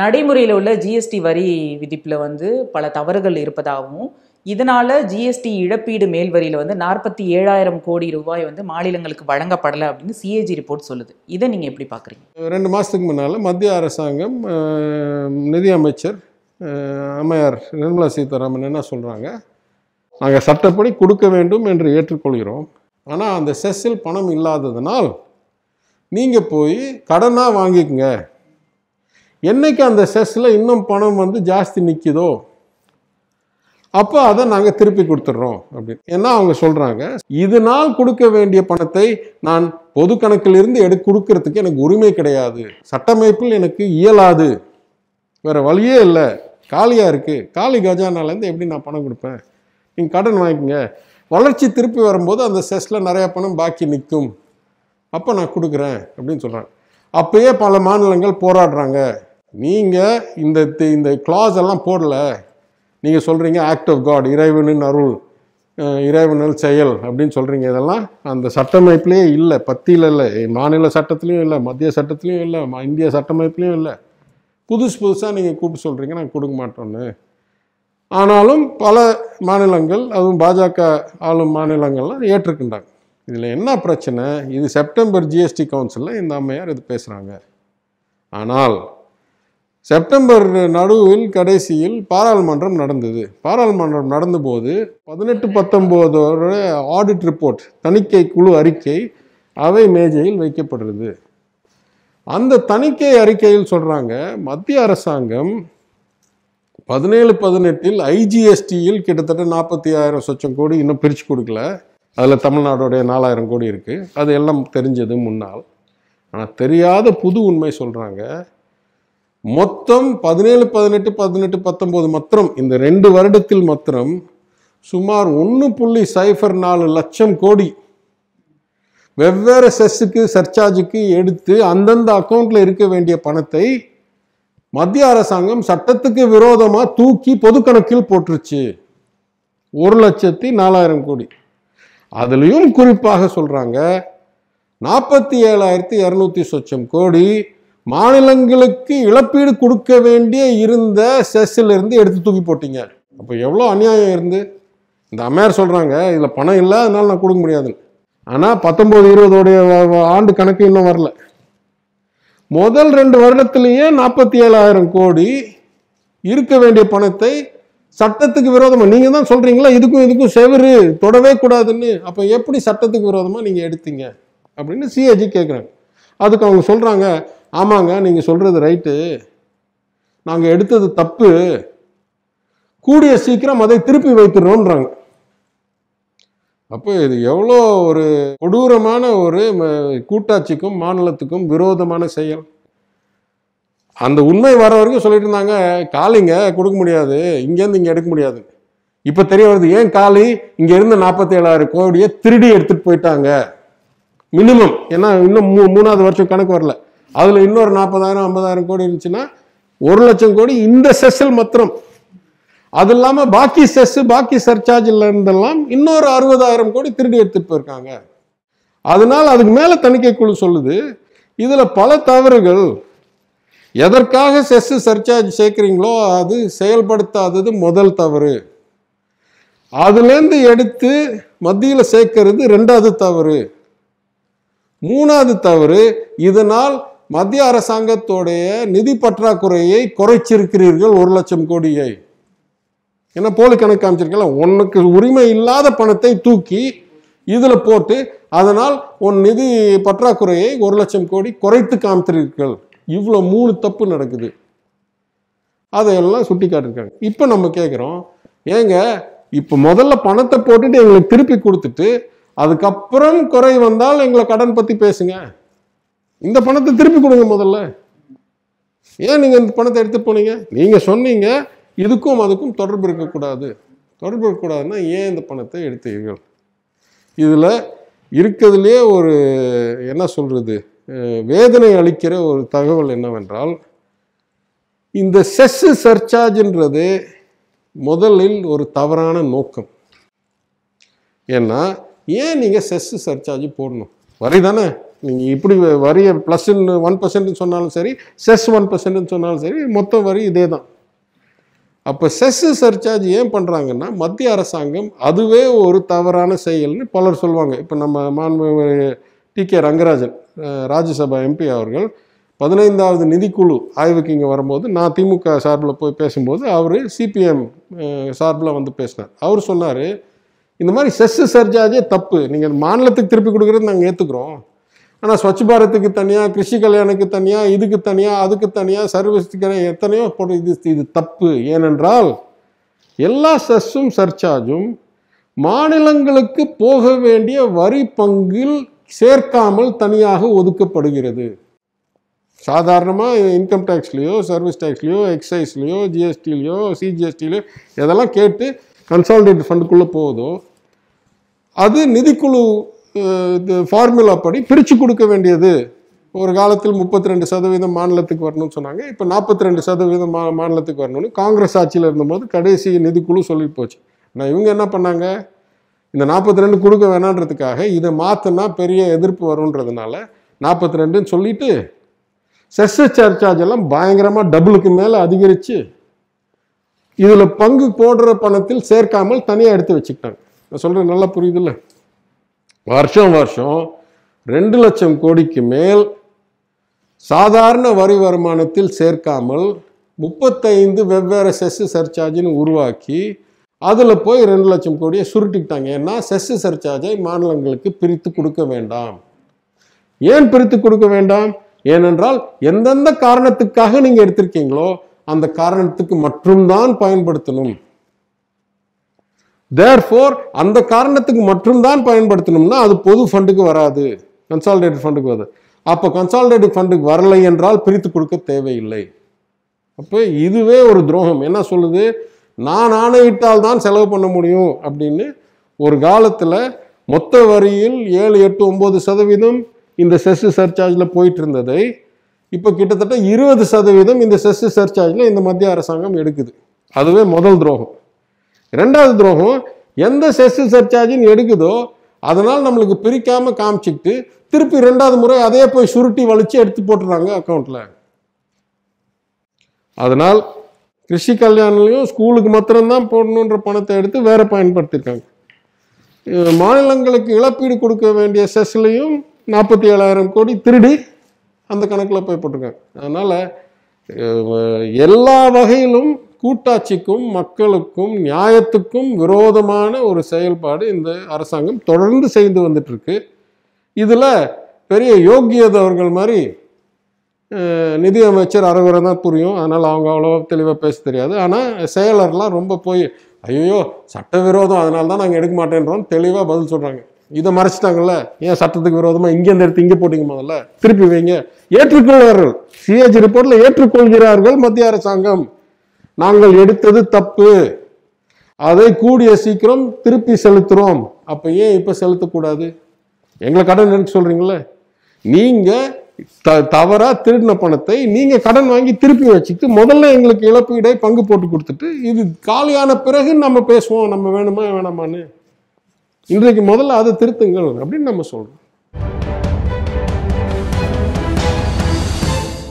நடைமுறையில் உள்ள ஜிஎஸ்டி வரி விதிப்பில் வந்து பல தவறுகள் இருப்பதாகவும் இதனால் ஜிஎஸ்டி இழப்பீடு மேல் வரியில் வந்து நாற்பத்தி ஏழாயிரம் கோடி ரூபாய் வந்து மாநிலங்களுக்கு வழங்கப்படலை அப்படின்னு சிஏஜி ரிப்போர்ட் சொல்லுது இதை நீங்கள் எப்படி பார்க்குறீங்க ரெண்டு மாதத்துக்கு முன்னால் மத்திய அரசாங்கம் நிதியமைச்சர் அம்மையார் நிர்மலா சீதாராமன் என்ன சொல்கிறாங்க நாங்கள் சட்டப்படி கொடுக்க வேண்டும் என்று ஏற்றுக்கொள்கிறோம் ஆனால் அந்த செஸ்ஸில் பணம் இல்லாததுனால் நீங்கள் போய் கடனாக வாங்கிக்கங்க என்னைக்கு அந்த செஸ்ஸில் இன்னும் பணம் வந்து ஜாஸ்தி நிற்கிதோ அப்போ அதை நாங்கள் திருப்பி கொடுத்துட்றோம் அப்படின்னு ஏன்னா அவங்க சொல்கிறாங்க இது நாள் கொடுக்க வேண்டிய பணத்தை நான் பொது கணக்கிலிருந்து எடு கொடுக்கறதுக்கு எனக்கு உரிமை கிடையாது சட்டமைப்பில் எனக்கு இயலாது வேறு வழியே இல்லை காலியாக இருக்குது காலி கஜானாலேருந்து எப்படி நான் பணம் கொடுப்பேன் நீங்கள் கடன் வாங்கிக்கங்க வளர்ச்சி திருப்பி வரும்போது அந்த செஸ்ஸில் நிறையா பணம் பாக்கி நிற்கும் அப்போ நான் கொடுக்குறேன் அப்படின்னு சொல்கிறேன் அப்பயே பல மாநிலங்கள் போராடுறாங்க நீங்கள் இந்த இந்த கிளாஸ் எல்லாம் போடல நீங்கள் சொல்கிறீங்க ஆக்ட் ஆஃப் காட் இறைவனின் அருள் இறைவனல் செயல் அப்படின்னு சொல்கிறீங்க இதெல்லாம் அந்த சட்டமைப்புலேயே இல்லை பத்தியில் இல்லை மாநில சட்டத்துலேயும் இல்லை மத்திய சட்டத்துலேயும் இல்லை இந்திய சட்டமைப்புலேயும் இல்லை புதுசு புதுசாக நீங்கள் கூப்பிட்டு சொல்கிறீங்க நாங்கள் கொடுக்க மாட்டோன்னு ஆனாலும் பல மாநிலங்கள் அதுவும் பாஜக ஆளும் மாநிலங்கள்லாம் ஏற்றுக்கின்றாங்க இதில் என்ன பிரச்சனை இது செப்டம்பர் ஜிஎஸ்டி கவுன்சிலில் இந்த அம்மையார் இது பேசுகிறாங்க ஆனால் செப்டம்பர் நடுவில் கடைசியில் பாராளுமன்றம் நடந்தது பாராளுமன்றம் நடந்தபோது பதினெட்டு பத்தொம்போதோட ஆடிட் ரிப்போர்ட் தணிக்கை குழு அறிக்கை அவை மேஜையில் வைக்கப்படுறது அந்த தணிக்கை அறிக்கையில் சொல்கிறாங்க மத்திய அரசாங்கம் பதினேழு பதினெட்டில் ஐஜிஎஸ்டியில் கிட்டத்தட்ட நாற்பத்தி ஆயிரம் சொச்சம் கோடி இன்னும் பிரித்து கொடுக்கல அதில் தமிழ்நாடோடைய நாலாயிரம் கோடி இருக்குது அது எல்லாம் தெரிஞ்சது முன்னால் ஆனால் தெரியாத புது உண்மை சொல்கிறாங்க மொத்தம் பதினேழு பதினெட்டு பதினெட்டு பத்தொம்போது மாத்திரம் இந்த ரெண்டு வருடத்தில் மாத்திரம் சுமார் ஒன்று புள்ளி சைஃபர் நாலு லட்சம் கோடி வெவ்வேறு செஸ்ஸுக்கு சர்ச்சார்ஜுக்கு எடுத்து அந்தந்த அக்கௌண்ட்டில் இருக்க வேண்டிய பணத்தை மத்திய அரசாங்கம் சட்டத்துக்கு விரோதமாக தூக்கி பொது கணக்கில் போட்டுருச்சு ஒரு லட்சத்தி நாலாயிரம் கோடி அதுலேயும் குறிப்பாக சொல்கிறாங்க நாற்பத்தி ஏழாயிரத்தி இரநூத்தி சொச்சம் கோடி மாநிலங்களுக்கு இழப்பீடு கொடுக்க வேண்டிய இருந்த செஸ்ஸில் இருந்து எடுத்து தூக்கி போட்டீங்க அப்போ எவ்வளோ அநியாயம் இருந்து இந்த அம்மையார் சொல்கிறாங்க இதில் பணம் இல்லை அதனால் நான் கொடுக்க முடியாதுன்னு ஆனால் பத்தொம்போது இருபதோடைய ஆண்டு கணக்கு இன்னும் வரல முதல் ரெண்டு வருடத்திலேயே நாற்பத்தி ஏழாயிரம் கோடி இருக்க வேண்டிய பணத்தை சட்டத்துக்கு விரோதமாக நீங்கள் தான் சொல்கிறீங்களா இதுக்கும் இதுக்கும் செவரு தொடவே கூடாதுன்னு அப்போ எப்படி சட்டத்துக்கு விரோதமாக நீங்கள் எடுத்தீங்க அப்படின்னு சிஏஜி கேட்குறாங்க அதுக்கு அவங்க சொல்கிறாங்க ஆமாங்க நீங்கள் சொல்கிறது ரைட்டு நாங்கள் எடுத்தது தப்பு கூடிய சீக்கிரம் அதை திருப்பி வைத்துடுறோன்றாங்க அப்போ இது எவ்வளோ ஒரு கொடூரமான ஒரு கூட்டாட்சிக்கும் மாநிலத்துக்கும் விரோதமான செயல் அந்த உண்மை வர வரைக்கும் சொல்லிட்டு இருந்தாங்க காலிங்க கொடுக்க முடியாது இங்கேருந்து இங்கே எடுக்க முடியாது இப்போ தெரிய வருது ஏன் காலி இங்கேருந்து நாற்பத்தி ஏழாயிரம் கோடியை திருடி எடுத்துகிட்டு போயிட்டாங்க மினிமம் ஏன்னா இன்னும் மூ மூணாவது வருஷம் கணக்கு வரல அதில் இன்னொரு நாற்பதாயிரம் ஐம்பதாயிரம் கோடி இருந்துச்சுன்னா ஒரு லட்சம் கோடி இந்த செஸ்ஸில் மாத்திரம் அது இல்லாமல் பாக்கி செஸ் பாக்கி சர்ச்சார்ஜில் இருந்தெல்லாம் இன்னொரு அறுபதாயிரம் கோடி திருடி எடுத்துகிட்டு போயிருக்காங்க அதனால் அதுக்கு மேலே தணிக்கை குழு சொல்லுது இதில் பல தவறுகள் எதற்காக செஸ்ஸு சர்ச்சார்ஜ் சேர்க்குறீங்களோ அது செயல்படுத்தாதது முதல் தவறு அதுலேருந்து எடுத்து மத்தியில் சேர்க்கறது ரெண்டாவது தவறு மூணாவது தவறு இதனால் மத்திய அரசாங்கத்தோடைய நிதி பற்றாக்குறையை குறைச்சிருக்கிறீர்கள் ஒரு லட்சம் கோடியை ஏன்னா போலி கணக்கு காமிச்சிருக்கல உனக்கு உரிமை இல்லாத பணத்தை தூக்கி இதில் போட்டு அதனால் உன் நிதி பற்றாக்குறையை ஒரு லட்சம் கோடி குறைத்து காமிச்சிருக்கீர்கள் இவ்வளோ மூணு தப்பு நடக்குது அதையெல்லாம் சுட்டி காட்டிருக்காங்க இப்போ நம்ம கேட்குறோம் ஏங்க இப்போ முதல்ல பணத்தை போட்டுட்டு எங்களுக்கு திருப்பி கொடுத்துட்டு அதுக்கப்புறம் குறை வந்தால் எங்களை கடன் பற்றி பேசுங்க இந்த பணத்தை திருப்பி கொடுங்க முதல்ல ஏன் நீங்கள் இந்த பணத்தை எடுத்து போனீங்க நீங்கள் சொன்னீங்க இதுக்கும் அதுக்கும் தொடர்பு இருக்கக்கூடாது தொடர்பு இருக்கக்கூடாதுன்னா ஏன் இந்த பணத்தை எடுத்தீர்கள் இதில் இருக்கிறதுலே ஒரு என்ன சொல்கிறது வேதனை அளிக்கிற ஒரு தகவல் என்னவென்றால் இந்த செஸ்ஸு சர்ச்சார்ஜின்றது முதலில் ஒரு தவறான நோக்கம் ஏன்னா ஏன் நீங்கள் செஸ்ஸு சர்ச்சார்ஜ் போடணும் வரைதானே தானே நீங்கள் இப்படி வரியை ப்ளஸ்ன்னு ஒன் பர்சன்ட்னு சொன்னாலும் சரி செஸ் ஒன் பர்சன்ட்னு சொன்னாலும் சரி மொத்தம் வரி இதே தான் அப்போ செஸ் சர்ச்சார்ஜ் ஏன் பண்ணுறாங்கன்னா மத்திய அரசாங்கம் அதுவே ஒரு தவறான செயல்னு பலர் சொல்லுவாங்க இப்போ நம்ம மாண்பு T K Rangarajan Rajya Sabha MP அவர்கள் பதினைந்தாவது நிதிக்குழு ஆய்வுக்கு இங்கே வரும்போது நான் திமுக சார்பில் போய் பேசும்போது அவர் சிபிஎம் சார்பில் வந்து பேசினார் அவர் சொன்னார் இந்த மாதிரி செஸ் சர்ஜாஜே தப்பு நீங்கள் மாநிலத்துக்கு திருப்பி கொடுக்குறது நாங்கள் ஏற்றுக்குறோம் ஆனால் ஸ்வச் பாரத்துக்கு தனியாக கிருஷி கல்யாணுக்கு தனியாக இதுக்கு தனியாக அதுக்கு தனியாக சர்வீஸுக்கு எத்தனையோ போட்டு இது இது தப்பு ஏனென்றால் எல்லா செஸ்ஸும் சர்ச்சார்ஜும் மாநிலங்களுக்கு போக வேண்டிய வரி பங்கில் சேர்க்காமல் தனியாக ஒதுக்கப்படுகிறது சாதாரணமாக இன்கம் டேக்ஸ்லேயோ சர்வீஸ் டேக்ஸ்லேயோ எக்ஸைஸ்லேயோ ஜிஎஸ்டிலேயோ சிஜிஎஸ்டிலேயோ இதெல்லாம் கேட்டு கன்சாலிடேட் ஃபண்டுக்குள்ளே போதும் அது நிதிக்குழு இந்த ஃபார்முலா படி பிரித்து கொடுக்க வேண்டியது ஒரு காலத்தில் முப்பத்தி ரெண்டு சதவீதம் மாநிலத்துக்கு வரணும்னு சொன்னாங்க இப்போ நாற்பத்தி ரெண்டு சதவீதம் மா மாநிலத்துக்கு வரணும்னு காங்கிரஸ் ஆட்சியில் இருந்தபோது கடைசி நிதிக்குழு சொல்லி போச்சு நான் இவங்க என்ன பண்ணாங்க இந்த நாற்பத்தி ரெண்டு கொடுக்க வேணான்றதுக்காக இதை மாற்றினா பெரிய எதிர்ப்பு வரும்ன்றதுனால நாற்பத்தி ரெண்டுன்னு சொல்லிட்டு செஸ் சார்ஜ் எல்லாம் பயங்கரமாக டபுளுக்கு மேலே அதிகரித்து இதில் பங்கு போடுற பணத்தில் சேர்க்காமல் தனியாக எடுத்து வச்சுக்கிட்டாங்க நான் சொல்கிறேன் நல்லா புரியுதுல்ல வருஷம் வருஷம் ரெண்டு லட்சம் கோடிக்கு மேல் சாதாரண வரி வருமானத்தில் சேர்க்காமல் முப்பத்தைந்து வெவ்வேறு செஸ்ஸு சர்ச்சார்ஜின்னு உருவாக்கி அதில் போய் ரெண்டு லட்சம் கோடியை சுருட்டிக்கிட்டாங்க ஏன்னா செஸ்ஸு சர்ச்சார்ஜை மாநிலங்களுக்கு பிரித்து கொடுக்க வேண்டாம் ஏன் பிரித்து கொடுக்க வேண்டாம் ஏனென்றால் எந்தெந்த காரணத்துக்காக நீங்கள் எடுத்திருக்கீங்களோ அந்த காரணத்துக்கு மட்டும்தான் பயன்படுத்தணும் தேர்ஃபோர் அந்த காரணத்துக்கு மட்டும்தான் பயன்படுத்தணும்னா அது பொது ஃபண்டுக்கு வராது கன்சாலிடேட்டட் ஃபண்டுக்கு வராது அப்போ கன்சாலிடேட்டட் ஃபண்டுக்கு வரலை என்றால் பிரித்து கொடுக்க தேவையில்லை அப்போ இதுவே ஒரு துரோகம் என்ன சொல்லுது நான் ஆணையிட்டால் தான் செலவு பண்ண முடியும் அப்படின்னு ஒரு காலத்தில் மொத்த வரியில் ஏழு எட்டு ஒம்பது சதவீதம் இந்த செஸ் சர்ச்சார்ஜில் போயிட்டு இருந்ததை இப்போ கிட்டத்தட்ட இருபது சதவீதம் இந்த செஸ் சர்ச்சார்ஜில் இந்த மத்திய அரசாங்கம் எடுக்குது அதுவே முதல் துரோகம் ரெண்டாவது துரோகம் எந்த செஸ் சர்ச்சார்ஜின்னு எடுக்குதோ அதனால் நம்மளுக்கு பிரிக்காமல் காமிச்சிக்கிட்டு திருப்பி ரெண்டாவது முறை அதே போய் சுருட்டி வலிச்சு எடுத்து போட்டுறாங்க அக்கௌண்ட்டில் அதனால் கிருஷி கல்யாணிலையும் ஸ்கூலுக்கு மாத்திரம்தான் போடணுன்ற பணத்தை எடுத்து வேற பயன்படுத்தியிருக்காங்க மாநிலங்களுக்கு இழப்பீடு கொடுக்க வேண்டிய செஸ்லையும் நாற்பத்தி ஏழாயிரம் கோடி திருடி அந்த கணக்கில் போய் போட்டிருக்காங்க அதனால் எல்லா வகையிலும் கூட்டாட்சிக்கும் மக்களுக்கும் நியாயத்துக்கும் விரோதமான ஒரு செயல்பாடு இந்த அரசாங்கம் தொடர்ந்து செய்து வந்துட்டுருக்கு இதில் பெரிய யோகியதவர்கள் மாதிரி நிதி அமைச்சர் தான் புரியும் அதனால் அவங்க அவ்வளோ தெளிவாக பேச தெரியாது ஆனால் செயலர்லாம் ரொம்ப போய் ஐயோ சட்டவிரோதம் அதனால தான் நாங்கள் எடுக்க மாட்டேன்றோம் தெளிவாக பதில் சொல்கிறாங்க இதை மறைச்சிட்டாங்கல்ல ஏன் சட்டத்துக்கு விரோதமாக இங்கேருந்து எடுத்து இங்கே போட்டிங்க முதல்ல திருப்பி வைங்க ஏற்றுக்கொள்வார்கள் சிஹெச் ரிப்போர்ட்டில் ஏற்றுக்கொள்கிறார்கள் மத்திய அரசாங்கம் நாங்கள் எடுத்தது தப்பு அதை கூடிய சீக்கிரம் திருப்பி செலுத்துகிறோம் அப்போ ஏன் இப்போ செலுத்தக்கூடாது எங்களை கடன் நினைச்சு சொல்றீங்களே நீங்கள் த தவறாக திருடின பணத்தை நீங்கள் கடன் வாங்கி திருப்பி வச்சுட்டு முதல்ல எங்களுக்கு இழப்பீடை பங்கு போட்டு கொடுத்துட்டு இது காலியான பிறகு நம்ம பேசுவோம் நம்ம வேணுமா வேணாமான்னு இன்றைக்கு முதல்ல அதை திருத்துங்கள் அப்படின்னு நம்ம சொல்கிறோம்